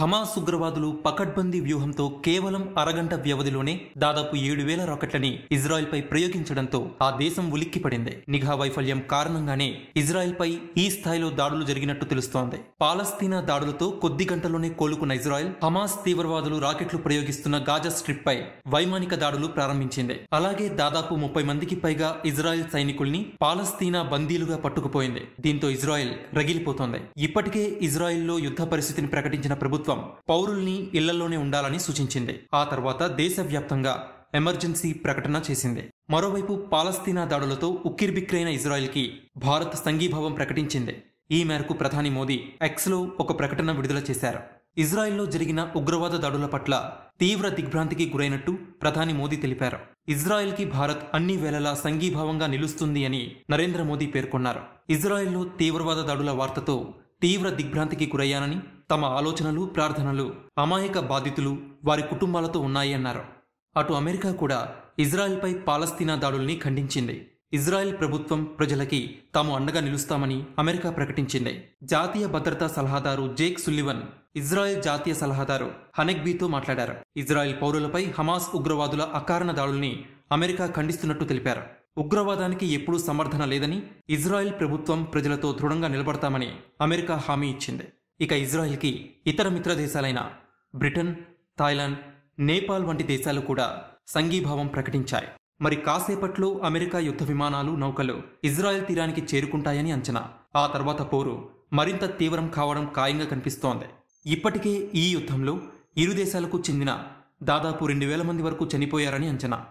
Hamas ఉగ్రవాదులు పకడ్బందీ వ్యూహంతో కేవలం అరగంట వ్యవధిలోనే దాదాపు ఏడు వేల రాకెట్లని ఇజ్రాయెల్పై ప్రయోగించడంతో ఆ దేశం ఉలిక్కిపడింది నిఘా వైఫల్యం కారణంగానే ఇజ్రాయెల్పై ఈ స్థాయిలో దాడులు జరిగినట్టు తెలుస్తోంది పాలస్తీనా దాడులతో కొద్ది గంటల్లోనే కోలుకున్న ఇజ్రాయెల్ హమాస్ తీవ్రవాదులు రాకెట్లు ప్రయోగిస్తున్న గాజా స్ట్రిప్పై వైమానిక దాడులు ప్రారంభించింది అలాగే దాదాపు ముప్పై మందికి పైగా ఇజ్రాయెల్ సైనికుల్ని పాలస్తీనా బందీలుగా పట్టుకుపోయింది దీంతో ఇజ్రాయెల్ రగిలిపోతోంది ఇప్పటికే ఇజ్రాయెల్లో యుద్ధ పరిస్థితిని ప్రకటించిన ప్రభుత్వం ప్రభుత్వం పౌరుల్ని ఇళ్లలోనే ఉండాలని సూచించింది ఆ తర్వాత దేశవ్యాప్తంగా ఎమర్జెన్సీ ప్రకటన చేసింది మరోవైపు పాలస్తీనా దాడులతో ఉక్కిరిబిక్కిరైన ఇజ్రాయెల్కి భారత్ సంఘీభావం ప్రకటించింది ఈ మేరకు ప్రధాని మోదీ ఎక్స్లో ఒక ప్రకటన విడుదల చేశారు ఇజ్రాయెల్లో జరిగిన ఉగ్రవాద దాడుల పట్ల తీవ్ర దిగ్భ్రాంతికి గురైనట్టు ప్రధాని మోదీ తెలిపారు ఇజ్రాయెల్కి భారత్ అన్ని వేళలా సంఘీభావంగా నిలుస్తుంది అని నరేంద్ర మోదీ పేర్కొన్నారు ఇజ్రాయెల్లో తీవ్రవాద దాడుల వార్తతో తీవ్ర దిగ్భ్రాంతికి గురయ్యానని తమ ఆలోచనలు ప్రార్థనలు అమాయక బాధితులు వారి కుటుంబాలతో ఉన్నాయి అన్నారు అటు అమెరికా కూడా ఇజ్రాయెల్పై పాలస్తీనా దాడుల్ని ఖండించింది ఇజ్రాయెల్ ప్రభుత్వం ప్రజలకి తాము అండగా నిలుస్తామని అమెరికా ప్రకటించింది జాతీయ భద్రతా సలహాదారు జేక్ సుల్లివన్ ఇజ్రాయెల్ జాతీయ సలహాదారు హనెక్బీతో మాట్లాడారు ఇజ్రాయెల్ పౌరులపై హమాస్ ఉగ్రవాదుల అకారణ దాడుల్ని అమెరికా ఖండిస్తున్నట్టు తెలిపారు ఉగ్రవాదానికి ఎప్పుడూ సమర్థన లేదని ఇజ్రాయెల్ ప్రభుత్వం ప్రజలతో దృఢంగా నిలబడతామని అమెరికా హామీ ఇచ్చింది ఇక ఇజ్రాయెల్కి ఇతర మిత్ర దేశాలైన బ్రిటన్ థాయిలాండ్ నేపాల్ వంటి దేశాలు కూడా సంఘీభావం ప్రకటించాయి మరి కాసేపట్లో అమెరికా యుద్ధ విమానాలు నౌకలు ఇజ్రాయెల్ తీరానికి చేరుకుంటాయని అంచనా ఆ తర్వాత పోరు మరింత తీవ్రం కావడం ఖాయంగా కనిపిస్తోంది ఇప్పటికే ఈ యుద్ధంలో ఇరు దేశాలకు చెందిన దాదాపు రెండు వేల మంది వరకు చనిపోయారని అంచనా